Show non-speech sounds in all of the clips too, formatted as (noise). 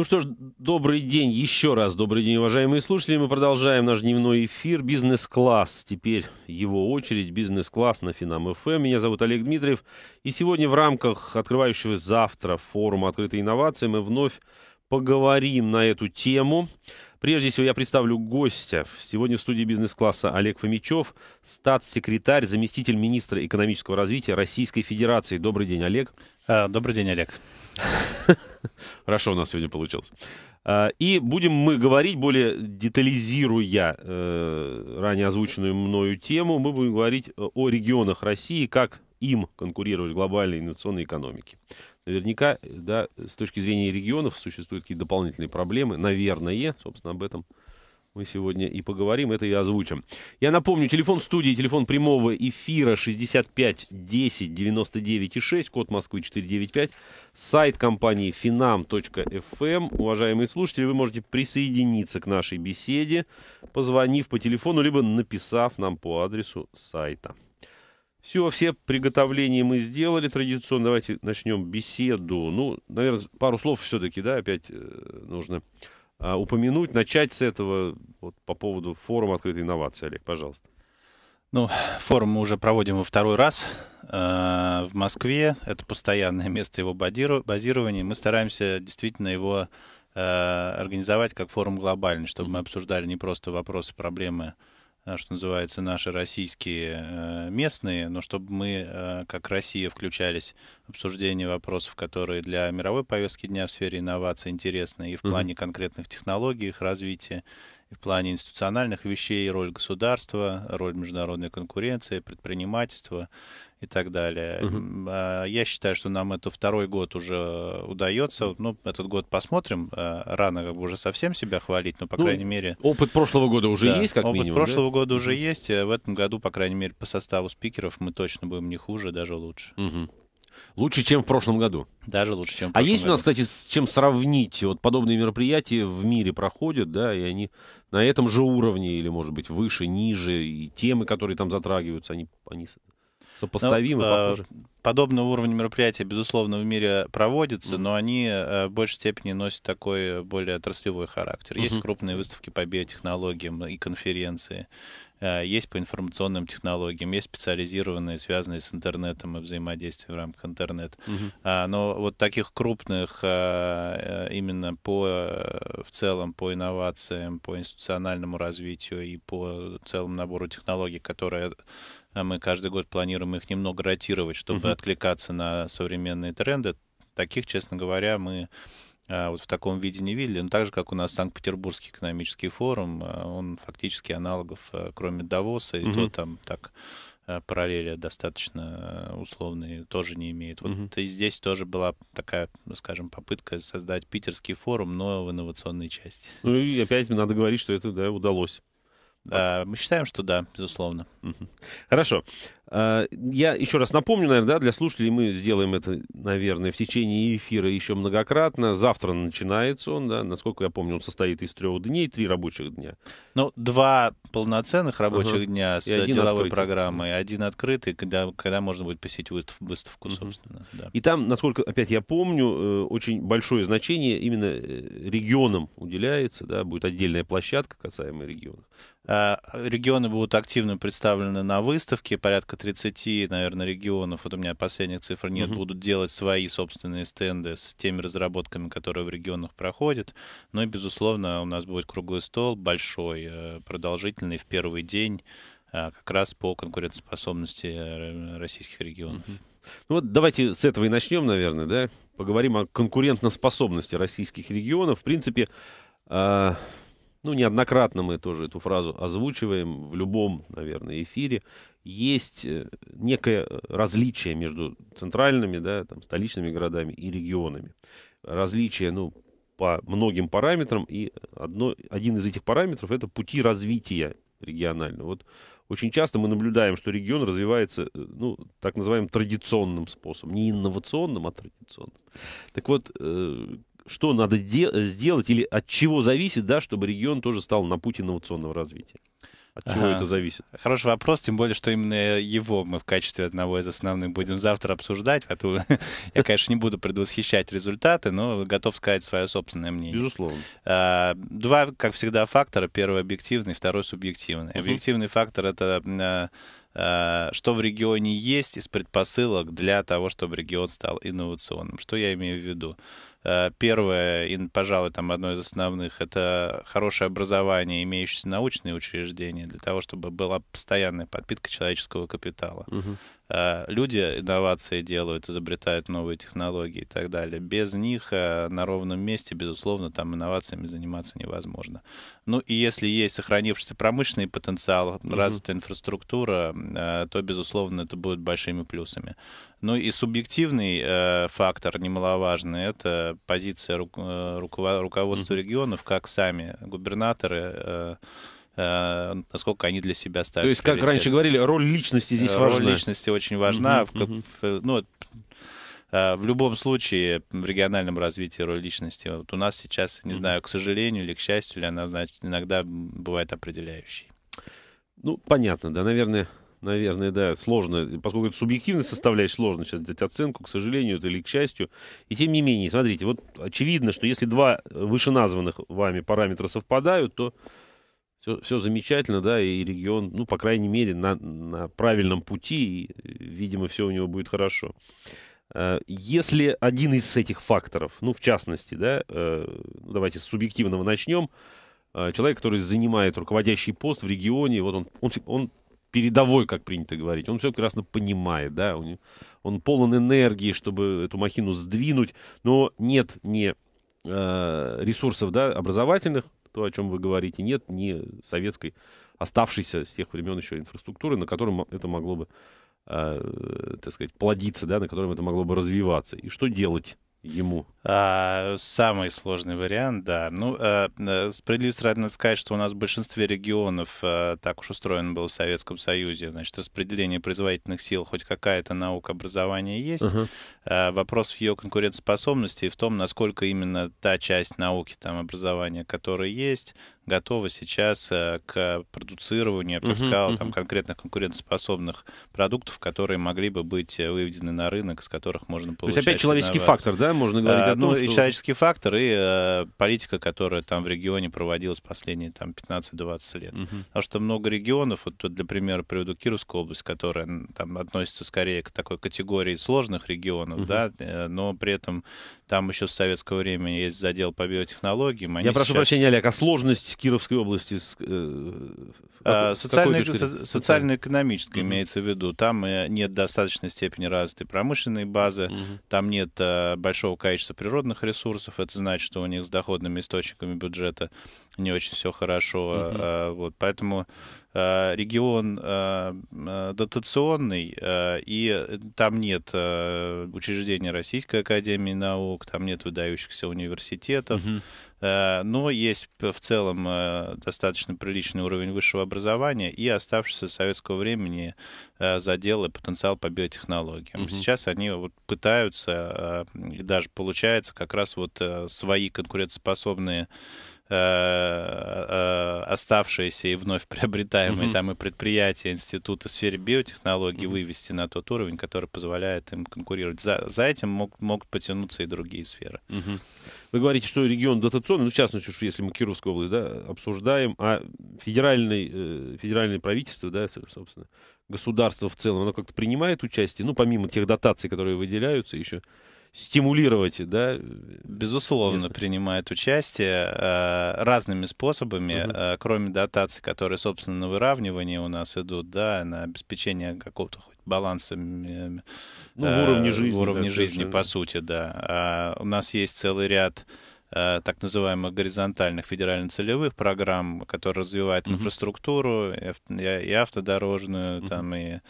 Ну что ж, добрый день, еще раз добрый день, уважаемые слушатели. Мы продолжаем наш дневной эфир «Бизнес-класс». Теперь его очередь «Бизнес-класс» на Финам ФМ. Эм. Меня зовут Олег Дмитриев. И сегодня в рамках открывающего завтра форума «Открытые инновации» мы вновь поговорим на эту тему. Прежде всего я представлю гостя. Сегодня в студии бизнес-класса Олег Фомичев, статс-секретарь, заместитель министра экономического развития Российской Федерации. Добрый день, Олег. А, добрый день, Олег. (laughs) Хорошо у нас сегодня получилось. А, и будем мы говорить, более детализируя э, ранее озвученную мною тему, мы будем говорить о регионах России, как им конкурировать в глобальной инновационной экономике. Наверняка, да, с точки зрения регионов существуют какие-то дополнительные проблемы. Наверное, собственно, об этом мы сегодня и поговорим, это и озвучим. Я напомню, телефон студии, телефон прямого эфира 65 10 99 и 6, код Москвы 495, сайт компании finam.fm. Эм. Уважаемые слушатели, вы можете присоединиться к нашей беседе, позвонив по телефону, либо написав нам по адресу сайта. Все, все приготовления мы сделали традиционно. Давайте начнем беседу. Ну, наверное, пару слов все-таки, да, опять э, нужно а, упомянуть, начать с этого вот, по поводу форума открытой инновации. Олег, пожалуйста. Ну, форум мы уже проводим во второй раз э, в Москве. Это постоянное место его базирования. Мы стараемся действительно его э, организовать как форум глобальный, чтобы мы обсуждали не просто вопросы, проблемы а, что называется, наши российские э, местные, но чтобы мы, э, как Россия, включались в обсуждение вопросов, которые для мировой повестки дня в сфере инноваций интересны и в плане конкретных технологий, их развития, в плане институциональных вещей, роль государства, роль международной конкуренции, предпринимательства и так далее. uh Я считаю, что нам это второй год уже удается. Ну, этот год посмотрим. А, рано как бы уже совсем себя хвалить, но, по ну, крайней мере... Опыт прошлого года уже да, есть, как опыт минимум, прошлого да? года уже есть. А в этом году, по крайней мере, по составу спикеров мы точно будем не хуже, даже лучше. uh Лучше, чем в прошлом году. Даже лучше, чем в прошлом А есть у нас, кстати, с чем сравнить? Вот подобные мероприятия в мире проходят, да, и они на этом же уровне или, может быть, выше, ниже, и темы, которые там затрагиваются, они, они сопоставимы, ну, а, похожи. Подобного уровня мероприятия, безусловно, в мире проводятся, mm. но они э, в большей степени носят такой э, более отраслевой характер. Mm-hmm. Есть крупные выставки по биотехнологиям и конференции. Э, есть по информационным технологиям, есть специализированные, связанные с интернетом и взаимодействием в рамках интернета. Угу. Но вот таких крупных э, э, именно по в целом по инновациям, по институциональному развитию и по целому набору технологий, которые мы каждый год планируем их немного ротировать, чтобы угу. откликаться на современные тренды, таких, честно говоря, мы а, вот в таком виде не видели. Но ну, так же, как у нас Санкт-Петербургский экономический форум, а, он фактически аналогов, а, кроме Давоса, и угу. то там так параллели достаточно условные тоже не имеет. Вот угу. и здесь тоже была такая, ну, скажем, попытка создать питерский форум, но в инновационной части. Ну и опять надо говорить, что это да, удалось. А, мы считаем, что да, безусловно. Хорошо. А, я еще раз напомню, наверное, да, для слушателей мы сделаем это, наверное, в течение эфира еще многократно. Завтра начинается он, да, насколько я помню, он состоит из трех дней, три рабочих дня. Ну, два полноценных рабочих ага. дня с деловой открытый. программой, один открытый, когда, когда можно будет посетить выставку, выставку угу. собственно. Да. И там, насколько, опять я помню, э, очень большое значение именно э, регионам уделяется, да, будет отдельная площадка, касаемая регионов. Э, регионы будут активно представлены на выставке, порядка 30, наверное, регионов, вот у меня последних цифр нет, Uh -huh. будут делать свои собственные стенды с теми разработками, которые в регионах проходят. Но, безусловно, у нас будет круглый стол, большой, э, продолжительный, в первый день, э, как раз по конкурентоспособности российских регионов. Uh -huh. Ну вот давайте с этого и начнем, наверное, да? Поговорим о конкурентоспособности российских регионов. В принципе, ну, неоднократно мы тоже эту фразу озвучиваем в любом, наверное, эфире, есть э, некое э, различие между центральными, да, там, столичными городами и регионами. Различие, ну, по многим параметрам, и одно, один из этих параметров – это пути развития регионального Вот очень часто мы наблюдаем, что регион развивается, э, ну, так называемым традиционным способом. Не инновационным, а традиционным. Так вот, что надо сделать или от чего зависит, да, чтобы регион тоже стал на путь инновационного развития? От чего ага. это зависит? Хороший вопрос, тем более, что именно его мы в качестве одного из основных будем завтра обсуждать. Поэтому (laughs) я, конечно, не буду предвосхищать результаты, но готов сказать свое собственное мнение. Безусловно. А, два, как всегда, фактора. Первый объективный, второй субъективный. Объективный фактор — это а, а, что в регионе есть из предпосылок для того, чтобы регион стал инновационным. Что я имею в виду? Э, первое, и, пожалуй, там одно из основных, это хорошее образование, имеющиеся научные учреждения, для того, чтобы была постоянная подпитка человеческого капитала. Угу. Э, люди инновации делают, изобретают новые технологии и так далее. Без них э, на ровном месте, безусловно, там инновациями заниматься невозможно. Ну и если есть сохранившийся промышленный потенциал, угу. развитая инфраструктура, э, то, безусловно, это будет большими плюсами. Ну и субъективный э, фактор немаловажный – это позиция ру- руководства регионов, как сами губернаторы э, Э, насколько они для себя ставят. То есть, как раньше говорили, роль личности здесь э, роль важна. Роль личности очень важна. Угу, в, угу. В, э, ну, в любом случае в региональном развитии роль личности. Вот у нас сейчас, не знаю, к сожалению или к счастью, или она значит, иногда бывает определяющей. Ну, понятно, да, наверное, наверное, да, сложно, поскольку это субъективная составляющая, сложно сейчас дать оценку, к сожалению, это или к счастью. И тем не менее, смотрите, вот очевидно, что если два вышеназванных вами параметра совпадают, то все, все замечательно, да, и регион, ну, по крайней мере, на, на правильном пути, и, видимо, все у него будет хорошо. Э, если один из этих факторов, ну, в частности, да, э, ну, давайте с субъективного начнем, э, человек, который занимает руководящий пост в регионе, вот он, он, он передовой, как принято говорить, он все прекрасно понимает, да, он, он полон энергии, чтобы эту махину сдвинуть, но нет ни ресурсов, да, образовательных, то, о чем вы говорите, нет ни советской, оставшейся с тех времен еще инфраструктуры, на котором это могло бы, э, так сказать, плодиться, да, на котором это могло бы развиваться. И что делать? ему? А, самый сложный вариант, да. Ну, а, э, э, справедливости ради сказать, что у нас в большинстве регионов а, так уж устроено было в Советском Союзе. Значит, распределение производительных сил, хоть какая-то наука образования есть. Uh-huh. А, вопрос в ее конкурентоспособности и в том, насколько именно та часть науки, там, образования, которая есть, готова сейчас э, к продуцированию, я бы сказал, там конкретных конкурентоспособных продуктов, которые могли бы быть э, выведены на рынок, с которых можно получать. То есть опять человеческий фактор, да, можно говорить а, о ну, том, Ну, что... и человеческий фактор, и э, политика, которая там в регионе проводилась последние там 15-20 лет. Угу. Потому что много регионов, вот тут для примера приведу Кировскую область, которая там относится скорее к такой категории сложных регионов, угу. да, э, но при этом там еще с советского времени есть задел по биотехнологиям. Они Я прошу сейчас... прощения, Олег, а сложность Кировской области с, э, а, социально, со, социально-экономическая mm-hmm. имеется в виду. Там э, нет достаточной степени развитой промышленной базы, mm-hmm. там нет э, большого количества природных ресурсов. Это значит, что у них с доходными источниками бюджета не очень все хорошо. Mm-hmm. Э, вот, поэтому Э, регион э, дотационный, э, и там нет учреждения Российской Академии Наук, там нет выдающихся университетов, угу. но есть в целом достаточно приличный уровень высшего образования и оставшиеся с советского времени задел и потенциал по биотехнологиям. Угу. Сейчас они вот пытаются, и даже получается как раз вот свои конкурентоспособные Э, э, оставшиеся и вновь приобретаемые там и предприятия, институты в сфере биотехнологий вывести на тот уровень, который позволяет им конкурировать. За, за этим мог, могут потянуться и другие сферы. Вы говорите, что регион дотационный, ну, в частности, что если мы Кировскую область да, обсуждаем, а федеральный, э, федеральное правительство, да, собственно, государство в целом, оно как-то принимает участие, ну, помимо тех дотаций, которые выделяются еще стимулировать, да, безусловно, Если. принимает участие э, разными способами, угу. э, кроме дотаций, которые, собственно, на выравнивание у нас идут, да, на обеспечение какого-то хоть баланса э, ну, в уровне э, жизни, в уровне да, жизни по сути, да. А у нас есть целый ряд э, так называемых горизонтальных федерально-целевых программ, которые развивают uh-huh. инфраструктуру и автодорожную, uh-huh. там и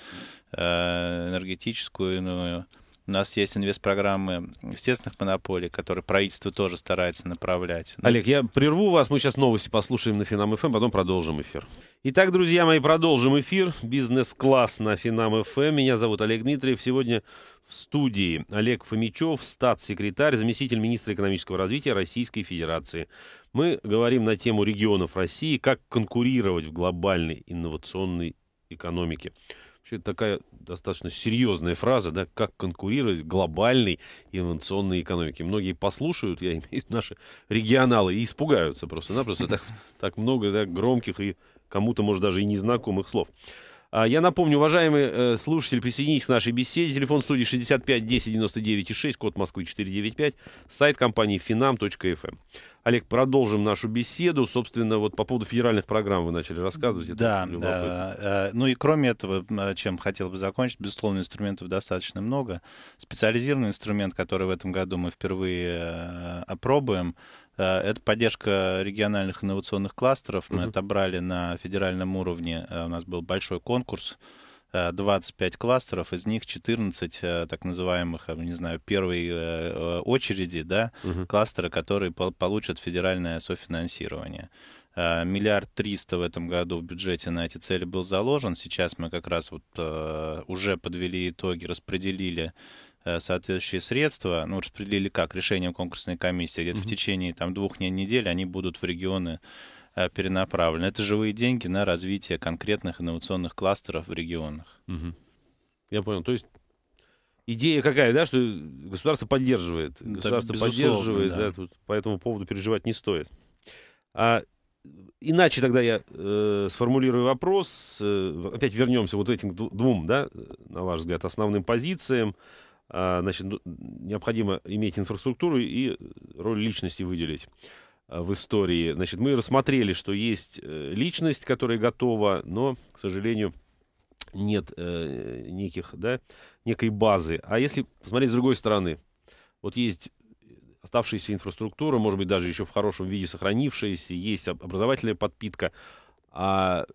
э, энергетическую иную. У нас есть инвест-программы естественных монополий, которые правительство тоже старается направлять. Ну, Олег, я прерву вас. Мы сейчас новости послушаем на Финам ФМ, эм, потом продолжим эфир. Итак, друзья мои, продолжим эфир. Бизнес-класс на Финам ФМ. Эм. Меня зовут Олег Дмитриев. Сегодня в студии Олег Фомичев, статс-секретарь, заместитель министра экономического развития Российской Федерации. Мы говорим на тему регионов России, как конкурировать в глобальной инновационной экономике. Вообще такая достаточно серьезная фраза, да, как конкурировать в глобальной инновационной экономике. Многие послушают, я (laughs) имею в виду наши регионалы, и испугаются просто-напросто. Так, так много да, громких и кому-то, может, даже и незнакомых слов. А, я напомню, уважаемые э, слушатели, присоединитесь к нашей беседе. Телефон студии 65 10 99 6, код Москвы 495, сайт компании finam.fm. Эм. Олег, продолжим нашу беседу. Собственно, вот по поводу федеральных программ вы начали рассказывать. Да, да. Э, ну и кроме этого, э, чем хотел бы закончить, безусловно, инструментов достаточно много. Специализированный инструмент, который в этом году мы впервые опробуем, Э, это поддержка региональных инновационных кластеров. Мы uh-huh. отобрали на федеральном уровне, э, у нас был большой конкурс, 25 э, кластеров, из них 14 так называемых, не знаю, первой очереди, да, угу. кластера, которые получат федеральное софинансирование. Миллиард триста в этом году в бюджете на эти цели был заложен. Сейчас мы как раз вот уже подвели итоги, распределили Э, соответствующие средства, ну, распределили как, решением конкурсной комиссии, где-то mm-hmm. в течение там двух недель они будут в регионы э, перенаправлены. Это живые деньги на развитие конкретных инновационных кластеров в регионах. Угу. Я понял. То есть идея какая, да, что государство поддерживает. Государство да, поддерживает, да. да тут по этому поводу переживать не стоит. А иначе тогда я э, сформулирую вопрос. Э, опять вернемся вот этим двум, да, э, на ваш взгляд, основным позициям. А, значит, ну, необходимо иметь инфраструктуру и роль личности выделить а, в истории. Значит, мы рассмотрели, что есть э, личность, которая готова, но, к сожалению, нет э, неких, да, некой базы. А если посмотреть с другой стороны, вот есть оставшаяся инфраструктура, может быть, даже еще в хорошем виде сохранившаяся, есть образовательная подпитка, а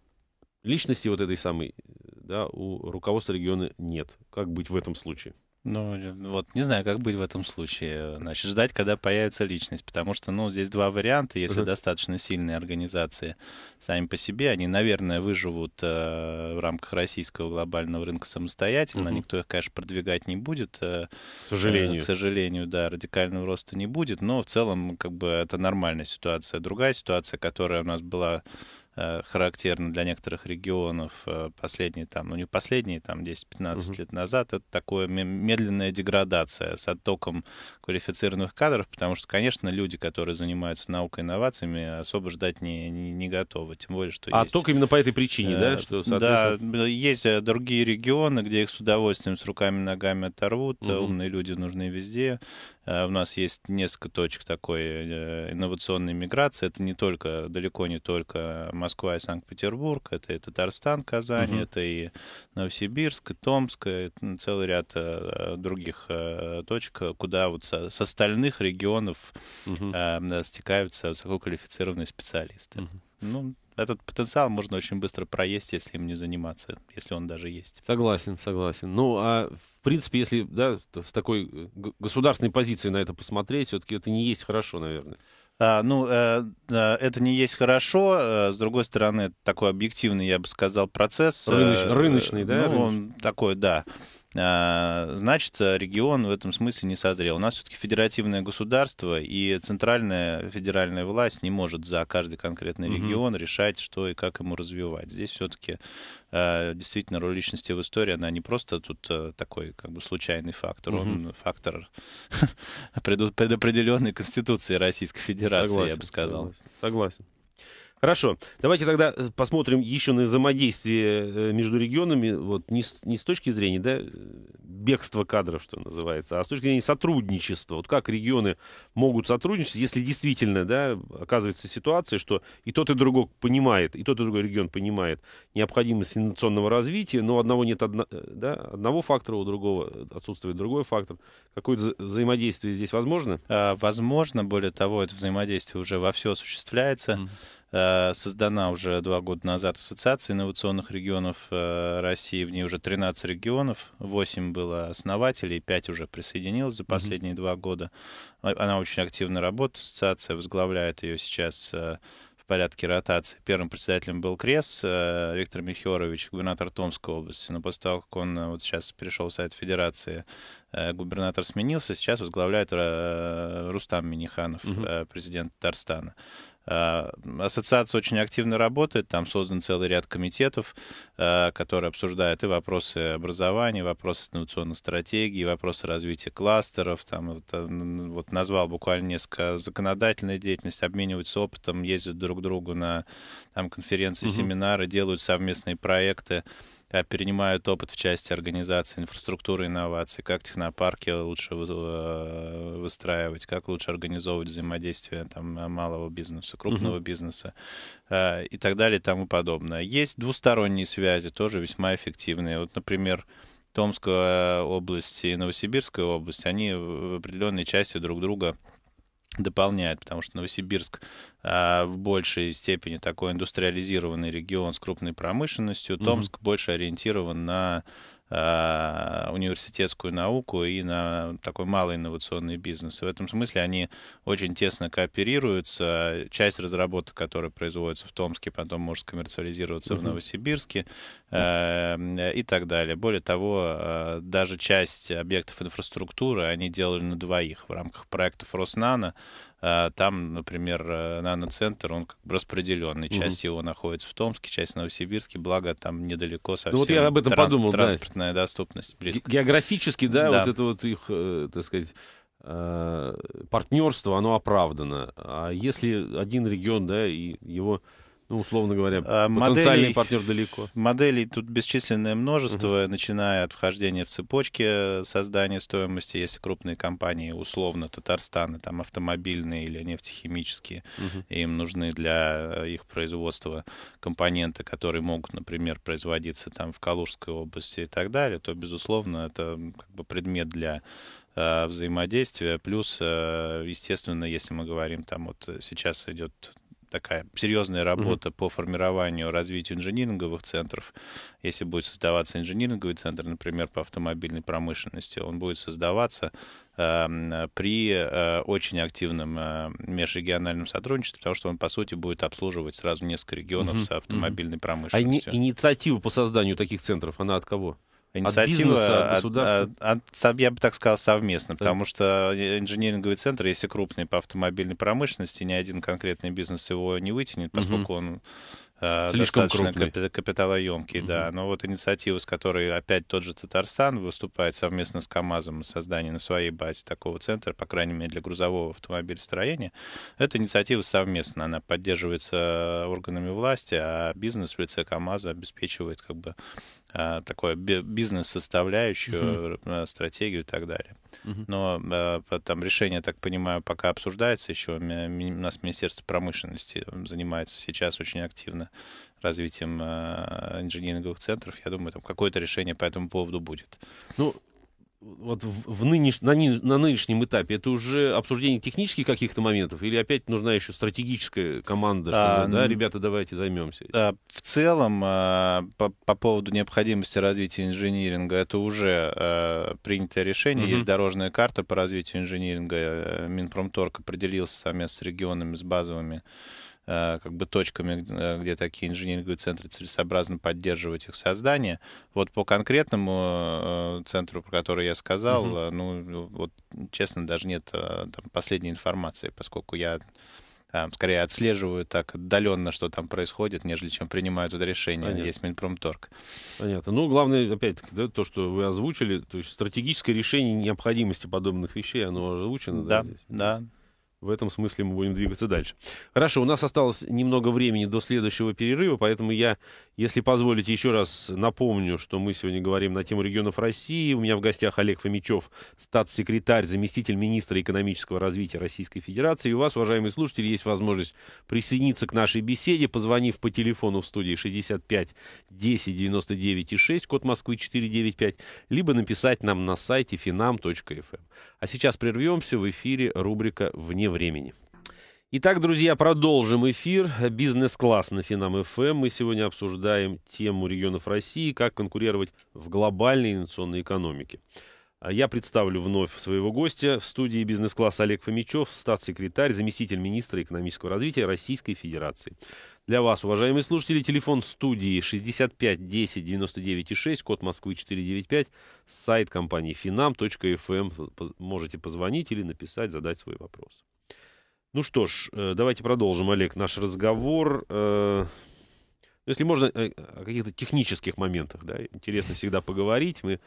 личности вот этой самой да, у руководства региона нет. Как быть в этом случае? Ну, ну, вот, не знаю, как быть в этом случае. Значит, ждать, когда появится личность, потому что, ну, здесь два варианта. Если uh-huh. достаточно сильные организации сами по себе, они, наверное, выживут э, в рамках российского глобального рынка самостоятельно. Uh-huh. Никто их, конечно, продвигать не будет. Э, к э, сожалению. Э, к сожалению, да, радикального роста не будет, но в целом, как бы, это нормальная ситуация. Другая ситуация, которая у нас была Э, характерно для некоторых регионов э, последние там, ну не последние, там 10-15 угу. лет назад, это такое медленная деградация с оттоком квалифицированных кадров, потому что, конечно, люди, которые занимаются наукой и инновациями, особо ждать не, не, не готовы, тем более, что а есть... Отток именно по этой причине, да? Э, что, соответственно... Да, есть другие регионы, где их с удовольствием с руками-ногами и оторвут, угу. умные люди нужны везде, Э, у нас есть несколько точек такой э, инновационной миграции. Это не только, далеко не только Москва и Санкт-Петербург, это и Татарстан, Казань, угу. это и Новосибирск, и Томск, и ну, целый ряд э, других точек, куда вот со, с остальных регионов угу. Uh -huh. стекаются высококвалифицированные специалисты. Угу. Ну, этот потенциал можно очень быстро проесть, если им не заниматься, если он даже есть. Согласен, согласен. Ну, а в принципе, если да, с такой э, государственной позиции на это посмотреть, все-таки это не есть хорошо, наверное. А, ну, э, это не есть хорошо. Э, с другой стороны, такой объективный, я бы сказал, процесс. Рыночный, э, рыночный да? Ну, рыночный. он такой, да. А, значит, регион в этом смысле не созрел. У нас все-таки федеративное государство, и центральная федеральная власть не может за каждый конкретный регион угу. решать, что и как ему развивать. Здесь все-таки а, действительно роль личности в истории, она не просто тут э, такой как бы случайный фактор, угу. он фактор (laughs) предопределенной Конституции Российской Федерации, согласен, я бы сказал. Согласен. согласен. Хорошо. Давайте тогда э, посмотрим еще на взаимодействие э, между регионами, вот не с, не с точки зрения да, бегства кадров, что называется, а с точки зрения сотрудничества. Вот как регионы могут сотрудничать, если действительно да, оказывается ситуация, что и тот, и другой понимает, и тот, и другой регион понимает необходимость инновационного развития, но одного нет одно, э, да, одного фактора, у другого отсутствует другой фактор. Какое вза взаимодействие здесь возможно? А, возможно, более того, это взаимодействие уже во все осуществляется. Mm-hmm. Э, создана уже два года назад Ассоциация инновационных регионов э, России. В ней уже 13 регионов, 8 было основателей, 5 уже присоединилось за последние mm-hmm. два года. А, она очень активно работает, ассоциация возглавляет ее сейчас э, в порядке ротации. Первым председателем был Крес Виктор Михерович, губернатор Томской области. Но после того, как он вот сейчас перешел в Совет Федерации, губернатор сменился, сейчас возглавляет Рустам Миниханов, угу. президент Татарстана. Э, ассоциация очень активно работает, там создан целый ряд комитетов, э, которые обсуждают и вопросы образования, вопросы инновационной стратегии, вопросы развития кластеров, там вот, э, вот назвал буквально несколько законодательной деятельности, обмениваются опытом, ездят друг к другу на там, конференции, угу. семинары, делают совместные проекты а, перенимают опыт в части организации инфраструктуры инноваций, как технопарки лучше э, выстраивать, как лучше организовывать взаимодействие там, э, малого бизнеса, крупного uh-huh. бизнеса а, и так далее и тому подобное. Есть двусторонние связи, тоже весьма эффективные. Вот, например, Томская э, область и Новосибирская область, они в определенной части друг друга дополняет, потому что Новосибирск а, в большей степени такой индустриализированный регион с крупной промышленностью, Томск mm-hmm. больше ориентирован на а, университетскую науку и на такой малый инновационный бизнес. И в этом смысле они очень тесно кооперируются. Часть разработок, которая производится в Томске, потом может коммерциализироваться uh-huh. в Новосибирске э, и так далее. Более того, э, даже часть объектов инфраструктуры они делали на двоих в рамках проектов Роснана а, там, например, э, наноцентр, он как бы распределенный. Часть угу. его находится в Томске, часть в Новосибирске, благо там недалеко совсем. Ну, вот я об этом транс- подумал, Транспортная да. доступность близко. Географически, да, да, вот это вот их, э, так сказать э, партнерство, оно оправдано. А если один регион, да, и его ну, условно говоря, а, потенциальный моделей, партнер далеко. Моделей тут бесчисленное множество, угу. начиная от вхождения в цепочки э, создания стоимости, если крупные компании, условно, Татарстаны, там автомобильные или нефтехимические, угу. им нужны для э, их производства компоненты, которые могут, например, производиться там в Калужской области и так далее, то, безусловно, это как бы предмет для э, взаимодействия. Плюс, естественно, если мы говорим, там вот сейчас идет такая серьезная работа угу. по формированию, развитию инжиниринговых центров. Если будет создаваться инжиниринговый центр, например, по автомобильной промышленности, он будет создаваться э, при э, очень активном э, межрегиональном сотрудничестве, потому что он, по сути, будет обслуживать сразу несколько регионов угу. с автомобильной угу. промышленностью. А ини- инициатива по созданию таких центров, она от кого? Инициатива от бизнеса, от государства? От, от, я бы так сказал, совместно, Сов... потому что инжиниринговые центр если крупный по автомобильной промышленности, ни один конкретный бизнес его не вытянет, поскольку угу. он а, Слишком крупный. капиталоемкий, угу. да. Но вот инициатива, с которой опять тот же Татарстан выступает совместно с КАМАЗом о создании на своей базе такого центра, по крайней мере, для грузового автомобилестроения, эта инициатива совместно, она поддерживается э, органами власти, а бизнес в лице КАМАЗа обеспечивает как бы Э, такое бизнес-составляющую, uh-huh. стратегию и так далее. Uh-huh. Но э, там решение, так понимаю, пока обсуждается еще. У нас Министерство промышленности занимается сейчас очень активно развитием инженерных центров. Я думаю, там какое-то решение по этому поводу будет. Ну, вот в, в нынеш, на, на нынешнем этапе это уже обсуждение технических каких-то моментов или опять нужна еще стратегическая команда, что, а, да, ребята, давайте займемся. Да, в целом а, по, по поводу необходимости развития инжиниринга это уже а, принятое решение. Угу. Есть дорожная карта по развитию инжиниринга. Минпромторг определился совместно с регионами, с базовыми Э, как бы точками, э, где такие инжиниринговые центры целесообразно поддерживать их создание. Вот по конкретному э, центру, про который я сказал, Uh -huh. Ну, ну, вот, честно, даже нет там, последней информации, поскольку я скорее отслеживаю так отдаленно, что там происходит, нежели чем принимают тут решение. Понятно. Есть Минпромторг. Понятно. Ну, главное, опять-таки, да, то, что вы озвучили, то есть стратегическое решение необходимости подобных вещей, оно озвучено. Да, да, здесь? да в этом смысле мы будем двигаться дальше. Хорошо, у нас осталось немного времени до следующего перерыва, поэтому я, если позволите, еще раз напомню, что мы сегодня говорим на тему регионов России. У меня в гостях Олег Фомичев, статс-секретарь, заместитель министра экономического развития Российской Федерации. И у вас, уважаемые слушатели, есть возможность присоединиться к нашей беседе, позвонив по телефону в студии 65 10 99 и 6, код Москвы 495, либо написать нам на сайте finam.fm. Эм. А сейчас прервемся в эфире рубрика «Вне времени. Итак, друзья, продолжим эфир. Бизнес-класс на Финам ФМ. Эм. Мы сегодня обсуждаем тему регионов России, как конкурировать в глобальной инновационной экономике. А я представлю вновь своего гостя. В студии бизнес-класс Олег Фомичев, статс-секретарь, заместитель министра экономического развития Российской Федерации. Для вас, уважаемые слушатели, телефон студии 65 10 99 6, код Москвы 495, сайт компании finam.fm. Эм. Можете позвонить или написать, задать свой вопрос. Ну что ж, э, давайте продолжим, Олег, наш разговор. Э, ну, если можно, э, о каких-то технических моментах, да, интересно всегда поговорить. Мы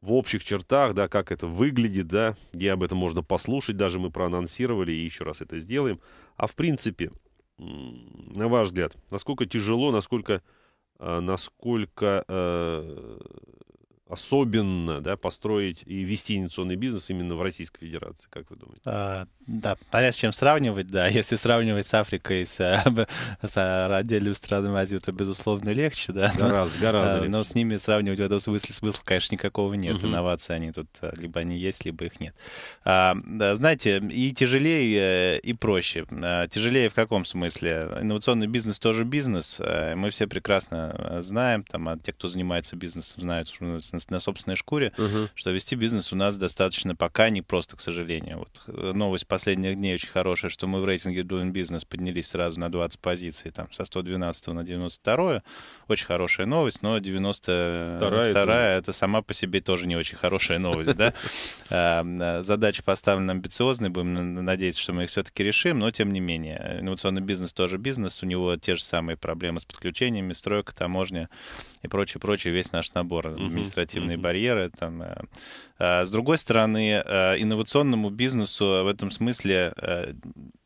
в общих чертах, да, как это выглядит, да, где об этом можно послушать, даже мы проанонсировали и еще раз это сделаем. А в принципе, на ваш взгляд, насколько тяжело, насколько, насколько особенно да, построить и вести инвестиционный бизнес именно в Российской Федерации, как вы думаете? А, да, понятно, с чем сравнивать, да. (laughs) Если сравнивать с Африкой, с, (laughs) с отдельными странами Азии, то, безусловно, легче, да. Гораздо, а, но, гораздо легче. Но с ними сравнивать в этом смысле смысла, конечно, никакого нет. Угу. Инновации они тут, а, либо они есть, либо их нет. А, да, знаете, и тяжелее, э, и проще. А, тяжелее в каком смысле? Инновационный бизнес тоже бизнес. Э, мы все прекрасно э, знаем, там, а те, кто занимается бизнесом, знают, что на, на собственной шкуре, угу. что вести бизнес у нас достаточно пока не просто, к сожалению. Вот э, новость последних дней очень хорошая, что мы в рейтинге Doing Business поднялись сразу на 20 позиций, там, со 112 на 92. Очень хорошая новость, но 92 это... это сама по себе тоже не очень хорошая новость, да? (laughs) А, а, Задачи поставлены амбициозные, будем надеяться, что мы их все-таки решим, но тем не менее. Инновационный бизнес тоже бизнес, у него те же самые проблемы с подключениями, стройка, таможня и прочее-прочее, весь наш набор административный административные mm-hmm. барьеры. Там. Э, а, с другой стороны, э, инновационному бизнесу в этом смысле э,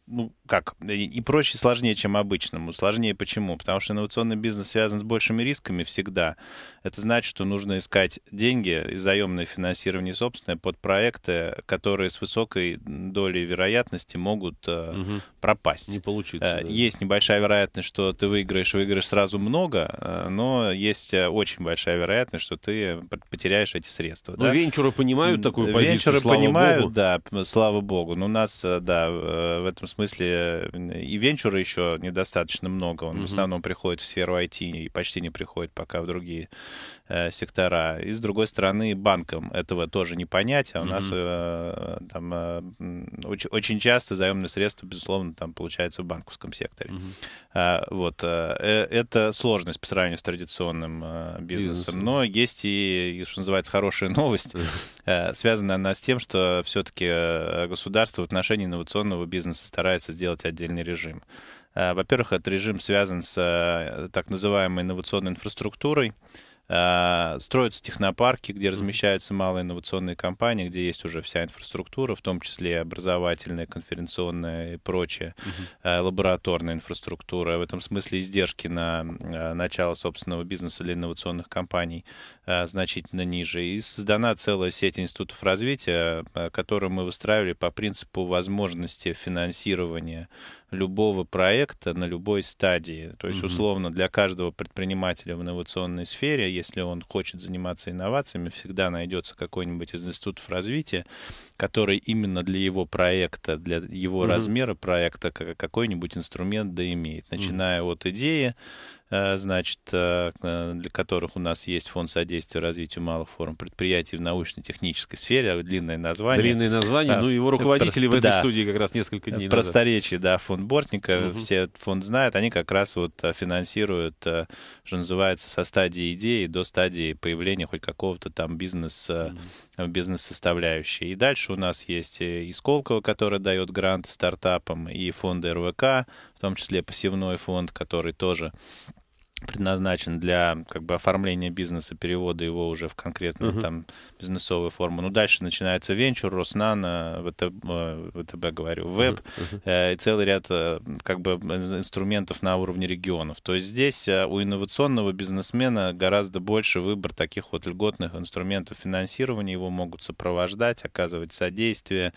ну, как, э, и проще, сложнее, чем обычному. Сложнее почему? Потому что инновационный бизнес связан с большими рисками всегда. Это значит, что нужно искать деньги и заемное финансирование собственное под проекты, которые с высокой долей вероятности могут угу. пропасть. Не получится. Э, да. Есть небольшая вероятность, что ты выиграешь, выиграешь сразу много, но есть очень большая вероятность, что ты потеряешь эти средства. Но ну, да? венчуры понимают такую позицию, Венчуры понимают, богу. да, слава богу. Но ну, у нас, да, в этом смысле и венчура еще недостаточно много, он mm-hmm. в основном приходит в сферу IT и почти не приходит пока в другие э, сектора. И с другой стороны, банкам этого тоже не понять, а у mm-hmm. нас э, там э, очень, очень часто заемные средства, безусловно, там получается в банковском секторе. Mm-hmm. А, вот э, э, это сложность по сравнению с традиционным э, бизнесом, Бизнес. но есть и, что называется, хорошая (laughs) новость. mm Э, э связана она с тем, что все-таки э, государство в отношении инновационного бизнеса старается сделать делать отдельный режим. Э, во-первых, этот режим связан с э, так называемой инновационной инфраструктурой. Э, строятся технопарки, где размещаются малые инновационные компании, где есть уже вся инфраструктура, в том числе образовательная, конференционная и прочее, э, лабораторная инфраструктура. В этом смысле издержки на э, начало собственного бизнеса для инновационных компаний значительно ниже. И создана целая сеть институтов развития, которую мы выстраивали по принципу возможности финансирования любого проекта на любой стадии. То есть, условно, для каждого предпринимателя в инновационной сфере, если он хочет заниматься инновациями, всегда найдется какой-нибудь из институтов развития, который именно для его проекта, для его угу. размера проекта какой-нибудь инструмент да имеет. Начиная угу. от идеи, Э, значит, э, для которых у нас есть фонд содействия развитию малых форм предприятий в научно-технической сфере, а, длинное название. Длинное название, а, ну его руководители в, в этой да, студии как раз несколько дней Просторечие, назад. да, фонд Бортника, угу. все фонд знают, они как раз вот э, финансируют, что называется, со стадии идеи до стадии появления хоть какого-то там бизнеса, угу. бизнес-составляющей. И дальше у нас есть и Сколково, которая дает гранты стартапам, и фонды РВК, в том числе посевной фонд, который тоже предназначен для как бы оформления бизнеса, перевода его уже в конкретную uh-huh. там бизнесовую форму. Ну дальше начинается венчур, роснана, ВТБ, э, ВТБ говорю, веб uh-huh. uh и целый ряд э, как бы инструментов на уровне регионов. То есть здесь у инновационного бизнесмена гораздо больше выбор таких вот льготных инструментов финансирования, его могут сопровождать, оказывать содействие,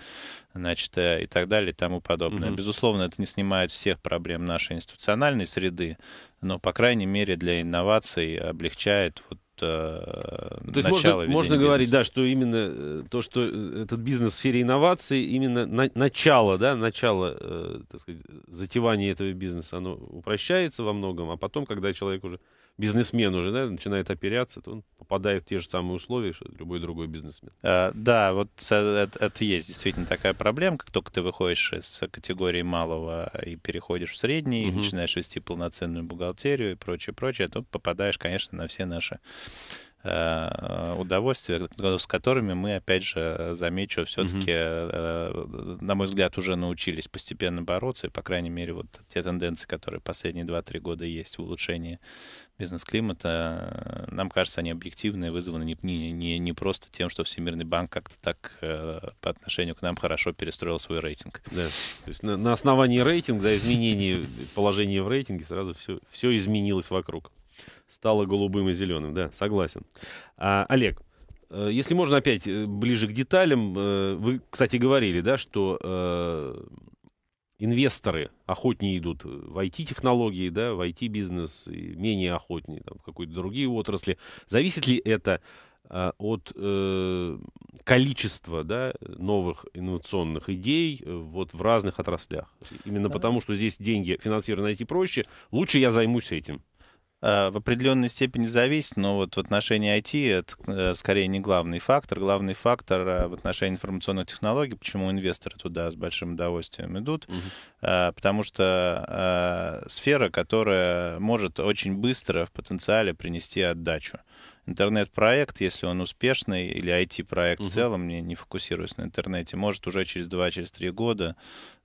значит, э, и так далее, и тому подобное. Угу. Безусловно, это не снимает всех проблем нашей институциональной среды, но, по крайней мере, для инноваций облегчает вот э, то есть можно, можно говорить, да, что именно э, то, что этот бизнес в сфере инноваций, именно на, начало, да, начало, э, так сказать, затевания этого бизнеса, оно упрощается во многом, а потом, когда человек уже бизнесмен уже да, начинает оперяться, то он попадает в те же самые условия, что любой другой бизнесмен. А, да, вот э, э, это, это есть действительно такая проблема, как только ты выходишь из категории малого и переходишь в средний, угу. начинаешь вести полноценную бухгалтерию и прочее, прочее, то попадаешь, конечно, на все наши Э, удовольствия, с которыми мы, опять же, замечу, все-таки, mm э, на мой взгляд, уже научились постепенно бороться, и, по крайней мере, вот те тенденции, которые последние 2-3 года есть в улучшении бизнес-климата, нам кажется, они объективные, вызваны не, не, не, не просто тем, что Всемирный банк как-то так э, по отношению к нам хорошо перестроил свой рейтинг. Да. То есть на, на основании рейтинга, да, изменений положения в рейтинге сразу все, все изменилось вокруг стало голубым и зеленым, да, согласен. А, Олег, э, если можно опять э, ближе к деталям, э, вы, кстати, говорили, да, что инвесторы охотнее идут в IT-технологии, да, в IT-бизнес, и менее охотнее там, в какие-то другие отрасли. Зависит ли это а, от э, количества да, новых инновационных идей вот в разных отраслях? Именно да. потому, что здесь деньги финансировать найти проще, лучше я займусь этим. Э, в определенной степени зависит, но вот в отношении IT это э, скорее не главный фактор. Главный фактор э, в отношении информационных технологий, почему инвесторы туда с большим удовольствием идут, угу. потому что сфера, которая может очень быстро в потенциале принести отдачу интернет-проект, если он успешный, или IT-проект угу. в целом, не, не фокусируясь на интернете, может уже через 2-3 года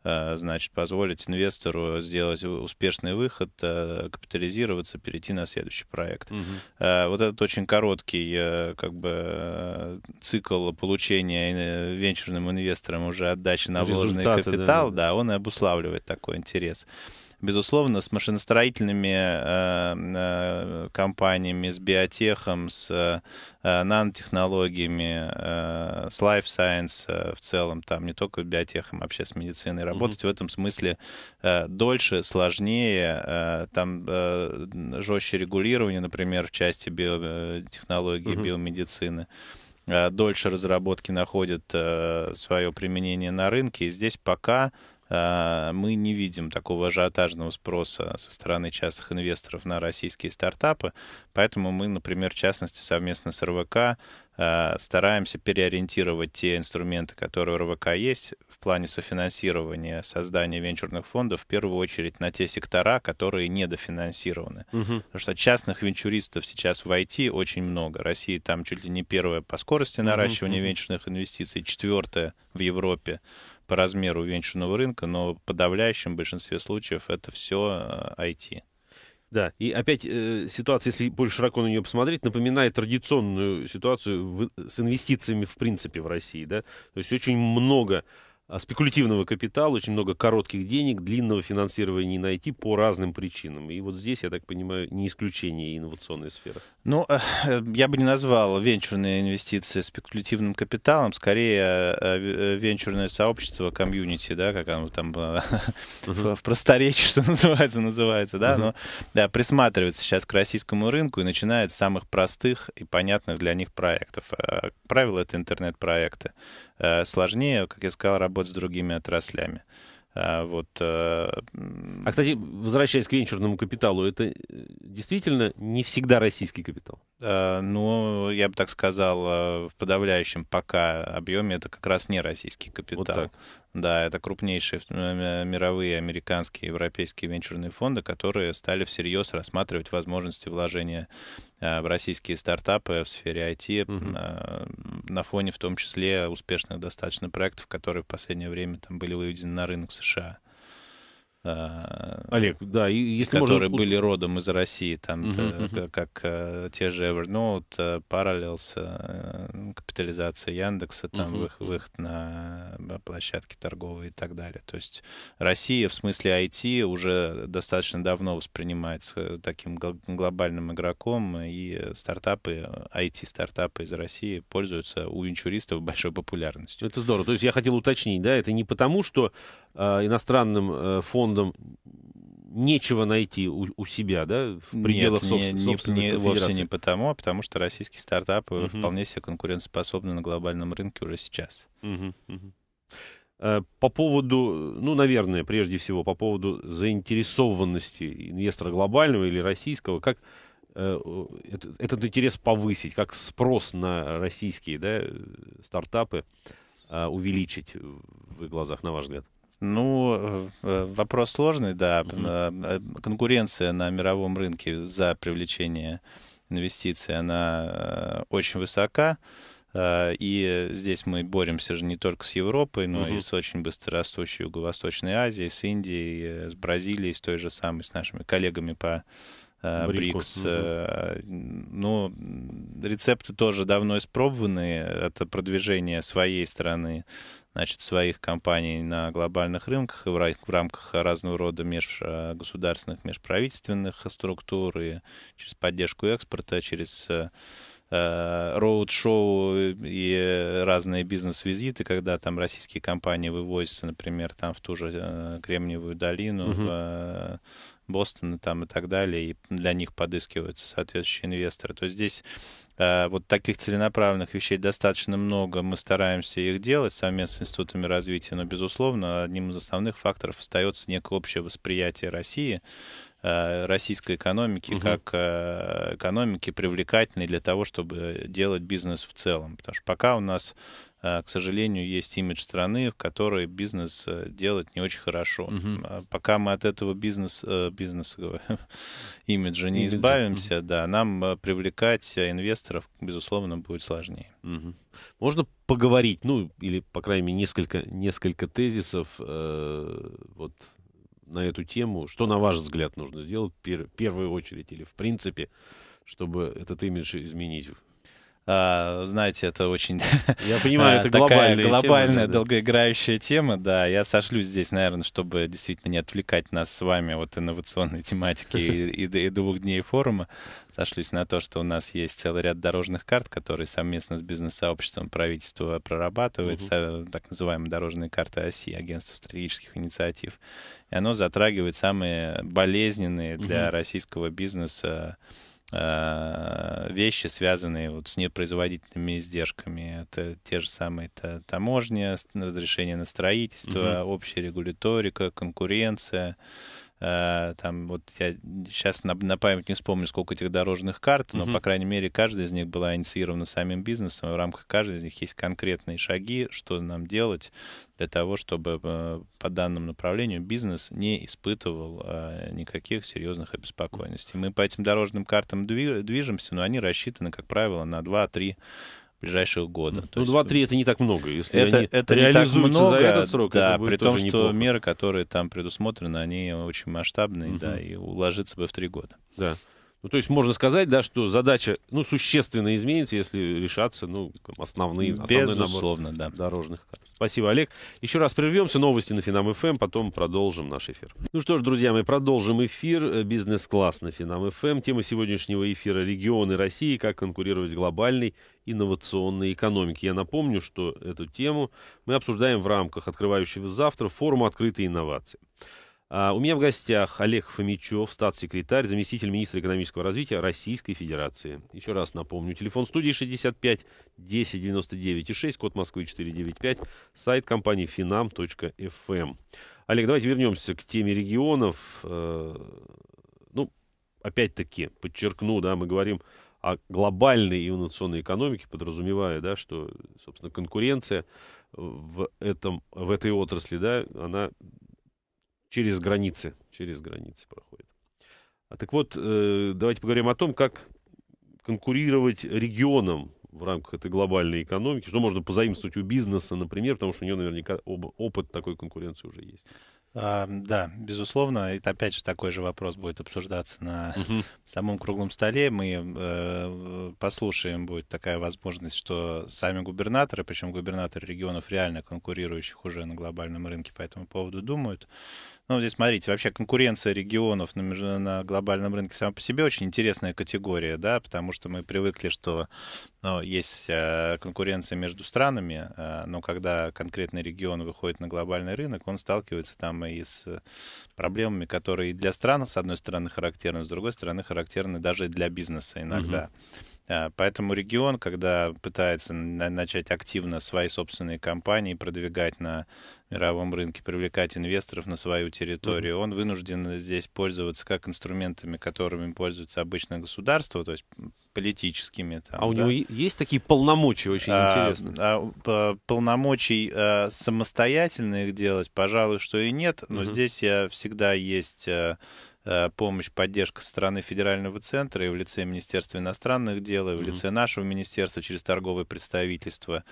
э, значит, позволить инвестору сделать успешный выход, э, капитализироваться, перейти на следующий проект. Угу. Вот этот очень короткий как бы, цикл получения венчурным инвесторам уже отдачи на вложенный капитал, да. да, он и обуславливает такой интерес безусловно, с машиностроительными э, э, компаниями, с биотехом, с э, нанотехнологиями, э, с life science э, в целом, там не только биотехом, а вообще с медициной работать mm-hmm. в этом смысле э, дольше, сложнее, э, там э, жестче регулирование, например, в части биотехнологии, э, mm-hmm. биомедицины э, дольше разработки находят э, свое применение на рынке. И здесь пока Э, мы не видим такого ажиотажного спроса со стороны частных инвесторов на российские стартапы, поэтому мы, например, в частности, совместно с РВК э, стараемся переориентировать те инструменты, которые у РВК есть в плане софинансирования создания венчурных фондов, в первую очередь на те сектора, которые недофинансированы. Угу. Потому что частных венчуристов сейчас в IT очень много. Россия там чуть ли не первая по скорости наращивания угу. венчурных инвестиций, четвертая в Европе по размеру венчурного рынка, но в подавляющем большинстве случаев это все IT. Э, да, и опять э, ситуация, если более широко на нее посмотреть, напоминает традиционную ситуацию в, с инвестициями в принципе в России, да, то есть очень много а, спекулятивного капитала, очень много коротких денег, длинного финансирования не найти по разным причинам. И вот здесь, я так понимаю, не исключение инновационная сфера. Ну, э, э, я бы не назвал венчурные инвестиции спекулятивным капиталом, скорее э, венчурное сообщество, комьюнити, да, как оно там uh-huh. (laughs) в просторечии, что (laughs) называется, называется, да, uh-huh. но да, присматривается сейчас к российскому рынку и начинает с самых простых и понятных для них проектов. Как правило, это интернет-проекты. Э, сложнее, как я сказал, работать с другими отраслями. А, вот. Э, а, кстати, возвращаясь к венчурному капиталу, это э, действительно не всегда российский капитал? Ну, я бы так сказал, в подавляющем пока объеме это как раз не российский капитал. Вот так. Да, это крупнейшие мировые американские европейские венчурные фонды, которые стали всерьез рассматривать возможности вложения Э, российские стартапы в сфере IT угу. на, на фоне в том числе успешных достаточно проектов, которые в последнее время там были выведены на рынок в США. Олег, да, и если которые можно... были родом из России, там, uh-huh, Uh-huh. как э, те же Evernote, ну, э, Parallels, э, капитализация Яндекса, там угу, uh-huh, выход, на э, площадки торговые и так далее. То есть Россия в смысле IT уже достаточно давно воспринимается таким глобальным игроком, и стартапы, IT-стартапы из России пользуются у инчуристов большой популярностью. Это здорово. То есть я хотел уточнить, да, это не потому, что э, иностранным э, фондом фондам нечего найти у, у себя, да, в пределах Нет, собствен, не, собственной не, конфедерации? вовсе не потому, а потому что российские стартапы угу. вполне себе конкурентоспособны на глобальном рынке уже сейчас. Угу, угу. По поводу, ну, наверное, прежде всего, по поводу заинтересованности инвестора глобального или российского, как э, этот, этот интерес повысить, как спрос на российские да, э, стартапы увеличить в глазах, на ваш взгляд? Ну, э, вопрос сложный, да. Угу. Конкуренция на мировом рынке за привлечение инвестиций, она э, очень высока. И здесь мы боремся же не только с Европой, но угу. и с очень быстрорастущей Юго-Восточной Азией, с Индией, с Бразилией, с той же самой, с нашими коллегами по БРИКС. Угу. Ну, рецепты тоже давно испробованы. Это продвижение своей страны значит, своих компаний на глобальных рынках и в рамках разного рода межгосударственных, э, межправительственных структур и через поддержку экспорта, через э, э, роуд-шоу и разные бизнес-визиты, когда там российские компании вывозятся, например, там в ту же Кремниевую долину, uh-huh. в Бостона там и так далее, и для них подыскиваются соответствующие инвесторы. То есть здесь а, вот таких целенаправленных вещей достаточно много. Мы стараемся их делать совместно с институтами развития, но, безусловно, одним из основных факторов остается некое общее восприятие России, а, российской экономики угу. как а, экономики привлекательной для того, чтобы делать бизнес в целом. Потому что пока у нас Э, к сожалению, есть имидж страны, в которой бизнес э, делать не очень хорошо. Uh-huh. Пока мы от этого бизнес, э, бизнесового (laughs) имиджа не Имиджа. избавимся, Uh-huh. да, нам привлекать инвесторов, безусловно, будет сложнее. Uh-huh. Можно поговорить, ну, или, по крайней мере, несколько, несколько тезисов э, вот на эту тему. Что, на ваш взгляд, нужно сделать в пер- первую очередь или, в принципе, чтобы этот имидж изменить а, знаете, это очень... (laughs) Я понимаю, это такая глобальная, глобальная тема, долгоиграющая да. тема, да. Я сошлюсь здесь, наверное, чтобы действительно не отвлекать нас с вами от инновационной (laughs) тематики и, и, и двух дней форума. Сошлюсь на то, что у нас есть целый ряд дорожных карт, которые совместно с бизнес-сообществом правительства прорабатывает, угу. так называемые дорожные карты оси, агентство стратегических инициатив. И оно затрагивает самые болезненные для угу. российского бизнеса Э, вещи, связанные вот с непроизводительными издержками. Это те же самые это таможня, разрешение на строительство, угу. общая регуляторика, конкуренция, Э, там вот я сейчас на, на память не вспомню, сколько этих дорожных карт, но, угу. по крайней мере, каждая из них была инициирована самим бизнесом. В рамках каждой из них есть конкретные шаги, что нам делать для того, чтобы э, по данному направлению бизнес не испытывал э, никаких серьезных обеспокоенностей. Мы по этим дорожным картам движемся, но они рассчитаны, как правило, на 2-3 ближайших года. Ну, 2-3 это не так много. Если это, они это реализуются много, за этот срок, да, это при том, что неплохо. меры, которые там предусмотрены, они очень масштабные, угу. да, и уложиться бы в 3 года. Да. Ну, то есть можно сказать, да, что задача, ну, существенно изменится, если решаться, ну, основные, основной Безусловно, набор да. дорожных кадров. Спасибо, Олег. Еще раз прервемся. Новости на Финам ФМ, эм, потом продолжим наш эфир. Ну что ж, друзья, мы продолжим эфир. Э, бизнес-класс на Финам ФМ. Эм. Тема сегодняшнего эфира «Регионы России. Как конкурировать в глобальной инновационной экономике». Я напомню, что эту тему мы обсуждаем в рамках открывающего завтра форума «Открытые инновации». А, у меня в гостях Олег Фомичев, статс-секретарь, заместитель министра экономического развития Российской Федерации. Еще раз напомню, телефон студии 65 1099 99 6, код Москвы 495, сайт компании finam.fm. Эм. Олег, давайте вернемся к теме регионов. Э, ну, опять-таки, подчеркну, да, мы говорим о глобальной инновационной экономике, подразумевая, да, что, собственно, конкуренция в, этом, в этой отрасли, да, она через границы, через границы проходит. А так вот, э, давайте поговорим о том, как конкурировать регионам в рамках этой глобальной экономики, что можно позаимствовать у бизнеса, например, потому что у него наверняка опыт такой конкуренции уже есть. А, да, безусловно. Это опять же такой же вопрос будет обсуждаться на самом круглом столе. Мы э, послушаем, будет такая возможность, что сами губернаторы, причем губернаторы регионов реально конкурирующих уже на глобальном рынке по этому поводу думают. Ну, здесь смотрите, вообще конкуренция регионов на, между... на глобальном рынке сама по себе очень интересная категория, да, потому что мы привыкли, что ну, есть э, конкуренция между странами, э, но когда конкретный регион выходит на глобальный рынок, он сталкивается там и с проблемами, которые для стран, с одной стороны, характерны, с другой стороны, характерны даже для бизнеса иногда. Угу. А, поэтому регион, когда пытается начать активно свои собственные компании продвигать на мировом рынке, привлекать инвесторов на свою территорию, mm-hmm. он вынужден здесь пользоваться как инструментами, которыми пользуется обычно государство, то есть политическими. А там, а у да. него есть такие полномочия, очень а, интересно. А, полномочий а, самостоятельно их делать, пожалуй, что и нет, но mm-hmm. здесь я э, всегда есть... Э, Э, помощь, поддержка со стороны федерального центра и в лице Министерства иностранных дел, и в лице нашего министерства через торговое представительство.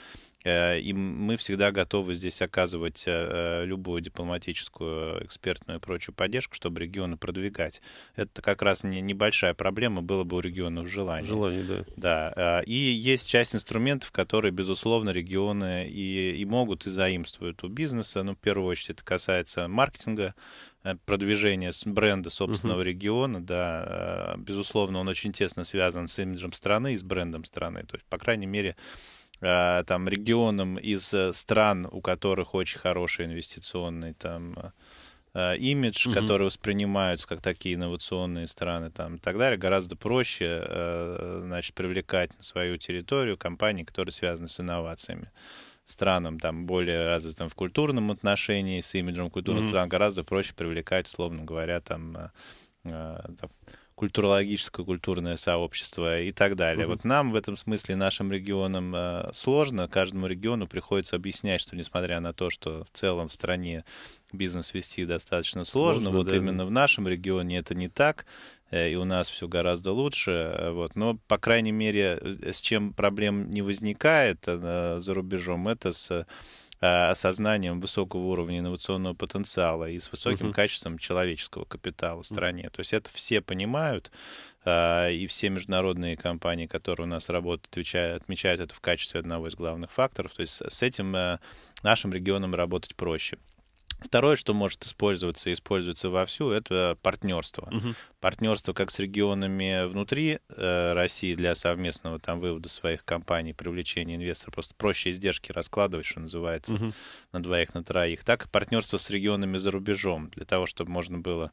Э, и мы всегда готовы здесь оказывать э, любую дипломатическую, экспертную и прочую поддержку, чтобы регионы продвигать. Это как раз не небольшая проблема, было бы у регионов желание. Желание, да. Да. И есть часть инструментов, которые, безусловно, регионы и, и могут, и заимствуют у бизнеса. Ну, в первую очередь это касается маркетинга, Э, продвижение бренда собственного uh-huh. региона, да, э, безусловно, он очень тесно связан с имиджем страны и с брендом страны. То есть, по крайней мере, э, там регионам из стран, у которых очень хороший инвестиционный там имидж, uh-huh. которые воспринимаются как такие инновационные страны там, и так далее, гораздо проще значит, привлекать на свою территорию компании, которые связаны с инновациями странам, там, более развитым в культурном отношении, с имиджем культурных mm-hmm. стран гораздо проще привлекать, условно говоря, там, э, э, там культурологическое, культурное сообщество и так далее. Угу. Вот нам в этом смысле, нашим регионам э, сложно, каждому региону приходится объяснять, что несмотря на то, что в целом в стране бизнес вести достаточно сложно, сложно вот да, именно в нашем регионе это не так, Э, и у нас все гораздо лучше. Э, вот. Но, по крайней мере, э, с чем проблем не возникает за рубежом, это с осознанием высокого уровня инновационного потенциала и с высоким uh-huh. качеством человеческого капитала в стране. Uh-huh. То есть это все понимают, и все международные компании, которые у нас работают, отвечают, отмечают это в качестве одного из главных факторов. То есть с этим нашим регионом работать проще. Второе, что может использоваться и используется вовсю, это партнерство. Угу. Партнерство как с регионами внутри э, России для совместного там вывода своих компаний, привлечения инвесторов. Просто проще издержки раскладывать, что называется, угу. на двоих, на троих. Так и партнерство с регионами за рубежом, для того, чтобы можно было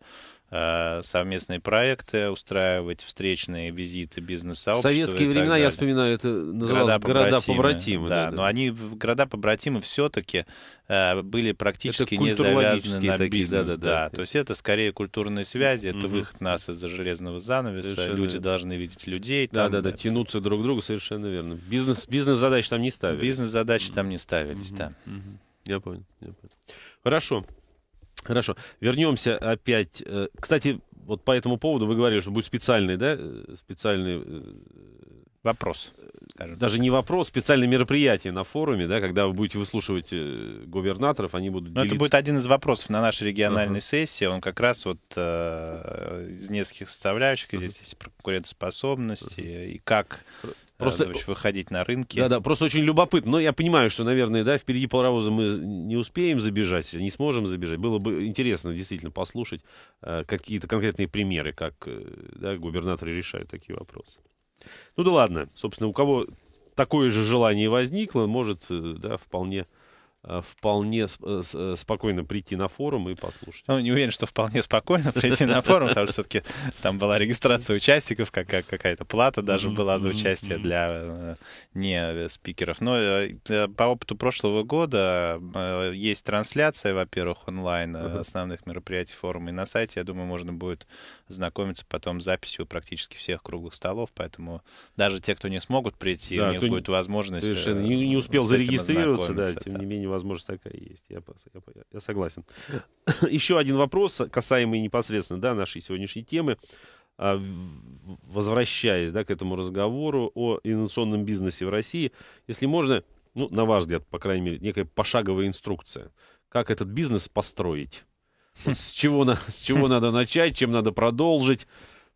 Э, совместные проекты устраивать, встречные визиты бизнес-сообщества. В советские времена, далее. я вспоминаю, это называлось города-побратимы. Города да, да, да, но они, города-побратимы все-таки э, были практически не завязаны на такие, бизнес. Да, да, да. Да. То есть это скорее культурные связи, это угу. выход нас из-за железного занавеса, совершенно люди верно. должны видеть людей. Да, там, да, да, да, тянуться друг к другу, совершенно верно. Бизнес, бизнес-задачи там не ставили. Бизнес-задачи угу. там не ставились, угу. да. Угу. Я понял, я понял. Хорошо. Хорошо. Вернемся опять. Э, кстати, вот по этому поводу вы говорили, что будет специальный, да, э, специальный... Э, вопрос. Даже так. не вопрос, специальное мероприятие на форуме, да, когда вы будете выслушивать губернаторов, они будут. Но делиться... это будет один из вопросов на нашей региональной uh-huh. сессии. Он как раз вот э, из нескольких составляющих. Uh-huh. Здесь есть про конкурентоспособность uh-huh. и как Э, просто ночь выходить на рынки. Да-да, просто очень любопытно. Но я понимаю, что, наверное, да, впереди паровоза мы не успеем забежать, не сможем забежать. Было бы интересно действительно послушать э, какие-то конкретные примеры, как э, да, губернаторы решают такие вопросы. Ну да ладно, собственно, у кого такое же желание возникло, может, э, да, вполне Э, вполне э, э, спокойно прийти на форум и послушать. Ну, не уверен, что вполне спокойно (laughs) прийти на форум, потому что все-таки там была регистрация участников, какая-то плата даже была за участие для не спикеров. Но по опыту прошлого года есть трансляция, во-первых, онлайн основных мероприятий форума, и на сайте, я думаю, можно будет знакомиться потом с записью практически всех круглых столов, поэтому даже те, кто не смогут прийти, да, у них будет возможность... Совершенно не, э, не успел зарегистрироваться, да, тем да. не менее возможность такая есть, я, я, я согласен. (coughs) Еще один вопрос, касаемый непосредственно да, нашей сегодняшней темы а, возвращаясь да, к этому разговору о инновационном бизнесе в России, если можно, ну, на ваш взгляд, по крайней мере, некая пошаговая инструкция, как этот бизнес построить? с чего, с чего надо начать, чем надо продолжить,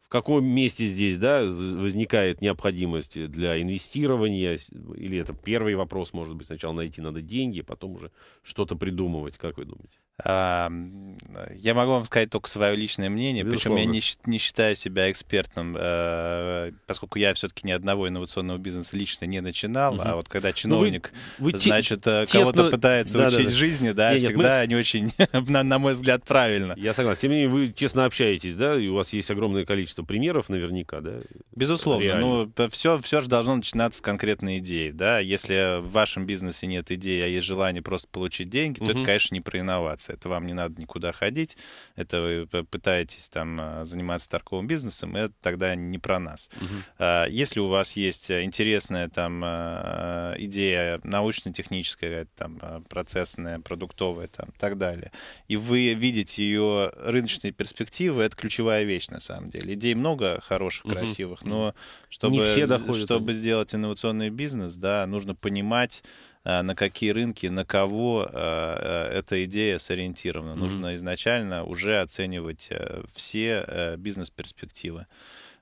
в каком месте здесь да, возникает необходимость для инвестирования, или это первый вопрос, может быть, сначала найти надо деньги, потом уже что-то придумывать, как вы думаете? Я могу вам сказать только свое личное мнение, Безусловно. причем я не, не считаю себя экспертом, э, поскольку я все-таки ни одного инновационного бизнеса лично не начинал, угу. а вот когда ну, чиновник, вы, вы значит, э, те, кого-то тесно... пытается да, учить да, да. жизни, да, нет, всегда нет, мы... не очень, (laughs) на, на мой взгляд, правильно. Я согласен. Тем не менее, вы честно общаетесь, да, и у вас есть огромное количество примеров наверняка, да? Безусловно. Реально. Ну, все, все же должно начинаться с конкретной идеи, да. Если в вашем бизнесе нет идеи, а есть желание просто получить деньги, угу. то это, конечно, не про инновации заниматься. Это вам не надо никуда ходить, это вы пытаетесь там э, заниматься торговым бизнесом, это тогда не про нас. Угу. Если у вас есть интересная там э, э, идея научно-техническая, там процессная, продуктовая, там так далее, и вы видите ее рыночные перспективы, это ключевая вещь на самом деле. Идей много хороших, угу. красивых, но чтобы, все чтобы сделать инновационный бизнес, да, нужно понимать Э, на какие рынки, на кого э, э, эта идея сориентирована. Mm-hmm. Нужно изначально уже оценивать все бизнес-перспективы.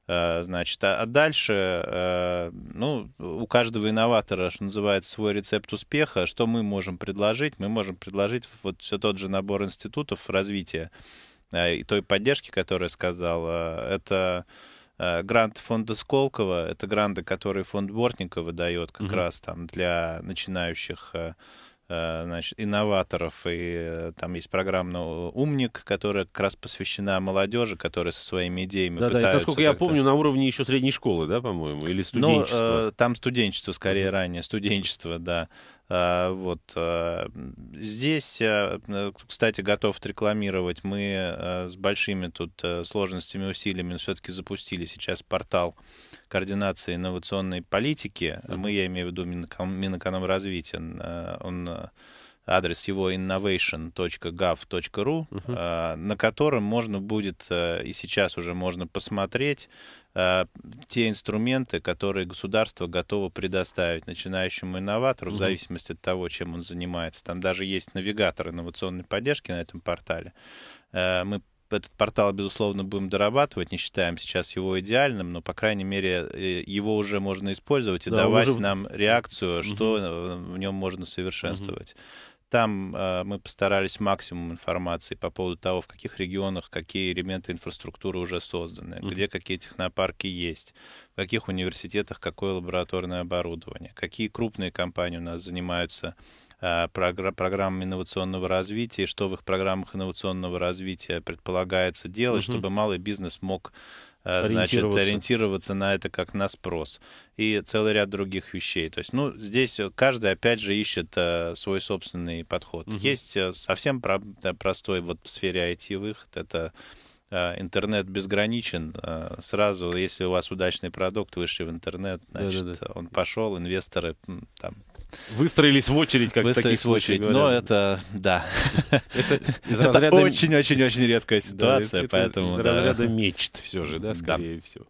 Значит, а, а дальше, ну, у каждого инноватора, что называется, свой рецепт успеха. Что мы можем предложить? Мы можем предложить вот все тот же набор институтов развития и той поддержки, которую я сказал. Это Э, грант фонда Сколково — это гранты, которые фонд Бортникова выдает как угу. раз там для начинающих э, Э, значит, инноваторов, и э, там есть программа «Умник», которая как раз посвящена молодежи, которая со своими идеями да, пытаются... Да, насколько я помню, на уровне еще средней школы, да, по-моему, или ну, э, студенчества? Ну, там студенчество, скорее, ранее, студенчество, да. А, вот. Здесь, кстати, готов отрекламировать, мы с большими тут сложностями, усилиями все-таки запустили сейчас портал координации инновационной политики, mm-hmm. мы, я имею в виду Минэкономразвития, э, он э, адрес его innovation.gov.ru, uh-huh. на котором можно будет, и сейчас уже можно посмотреть те инструменты, которые государство готово предоставить начинающему инноватору, uh-huh. в зависимости от того, чем он занимается. Там даже есть навигатор инновационной поддержки на этом портале. Мы этот портал, безусловно, будем дорабатывать, не считаем сейчас его идеальным, но, по крайней мере, э, его уже можно использовать и да, давать уже... нам реакцию, что угу. в нем можно совершенствовать. Угу. Там э, мы постарались максимум информации по поводу того, в каких регионах какие элементы инфраструктуры уже созданы, mm где какие технопарки есть, в каких университетах какое лабораторное оборудование, какие крупные компании у нас занимаются Э, программ инновационного развития, что в их программах инновационного развития предполагается делать, угу. чтобы малый бизнес мог э, значит, ориентироваться. ориентироваться на это как на спрос. И целый ряд других вещей. То есть, ну, здесь э, каждый, опять же, ищет э, свой собственный подход. Угу. Есть совсем про простой вот в сфере IT выход, это э, интернет безграничен. Э, сразу, если у вас удачный продукт, вышли в интернет, значит, да, да, да. он пошел, инвесторы там Выстроились в очередь, как Выстроились в очередь, говорят. но это, да. Это очень-очень-очень редкая ситуация, поэтому... разряда мечт все же, да, скорее всего.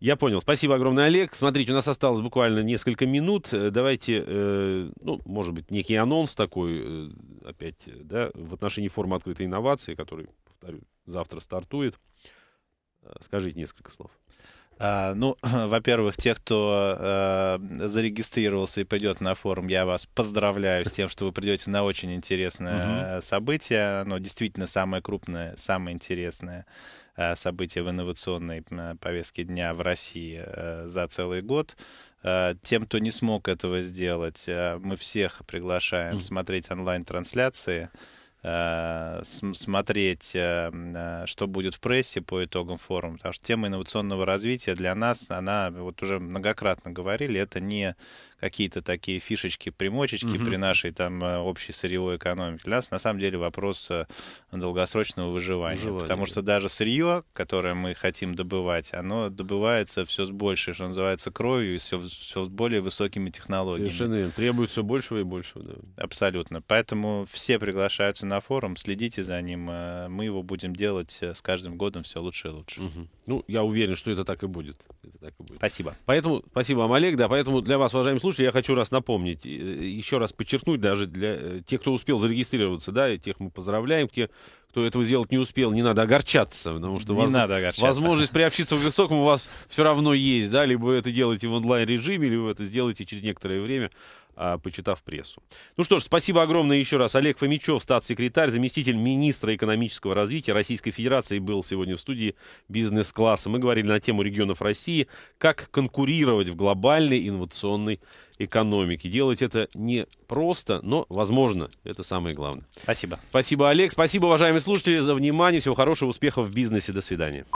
Я понял. Спасибо огромное, Олег. Смотрите, у нас осталось буквально несколько минут. Э, давайте, э, ну, может быть, некий анонс такой, э, опять, да, в отношении формы открытой инновации, который, повторю, завтра стартует. Э, скажите несколько слов. А, ну, (laughs) во-первых, те, кто э, зарегистрировался и придет на форум, я вас поздравляю с тем, что вы придете на очень интересное угу. событие. Оно действительно самое крупное, самое интересное э, событие в инновационной повестке дня в России э, за целый год. Э, тем, кто не смог этого сделать, мы всех приглашаем смотреть онлайн-трансляции. Э, смотреть, э, э, что будет в прессе по итогам форума, потому что тема инновационного развития для нас, она, вот уже многократно говорили, это не какие-то такие фишечки, примочечки угу. при нашей там э, общей сырьевой экономике. Для нас на самом деле вопрос э, долгосрочного выживания. Выживание, потому что даже сырье, которое мы хотим добывать, оно добывается все с большей, что называется, кровью и все, все с более высокими технологиями. Совершенно верно. Требует все большего и большего. Да. Абсолютно. Поэтому все приглашаются на форум, следите за ним. Э, мы его будем делать с каждым годом все лучше и лучше. Угу. Ну, я уверен, что это так и будет. Это так и будет. Спасибо. Поэтому, спасибо вам, Олег. Да, поэтому для вас, уважаемые слушатели, слушай, я хочу раз напомнить, э, еще раз подчеркнуть даже для э, тех, кто успел зарегистрироваться, да, и тех мы поздравляем, те, кто этого сделать не успел, не надо огорчаться, потому что не воз... надо огорчаться. возможность приобщиться к высокому у вас все равно есть, да, либо вы это делаете в онлайн-режиме, либо вы это сделаете через некоторое время а, почитав прессу. Ну что ж, спасибо огромное еще раз. Олег Фомичев, статс-секретарь, заместитель министра экономического развития Российской Федерации, был сегодня в студии бизнес-класса. Мы говорили на тему регионов России, как конкурировать в глобальной инновационной экономике. Делать это не просто, но возможно. Это самое главное. Спасибо. Спасибо, Олег. Спасибо, уважаемые слушатели, за внимание. Всего хорошего, успехов в бизнесе. До свидания.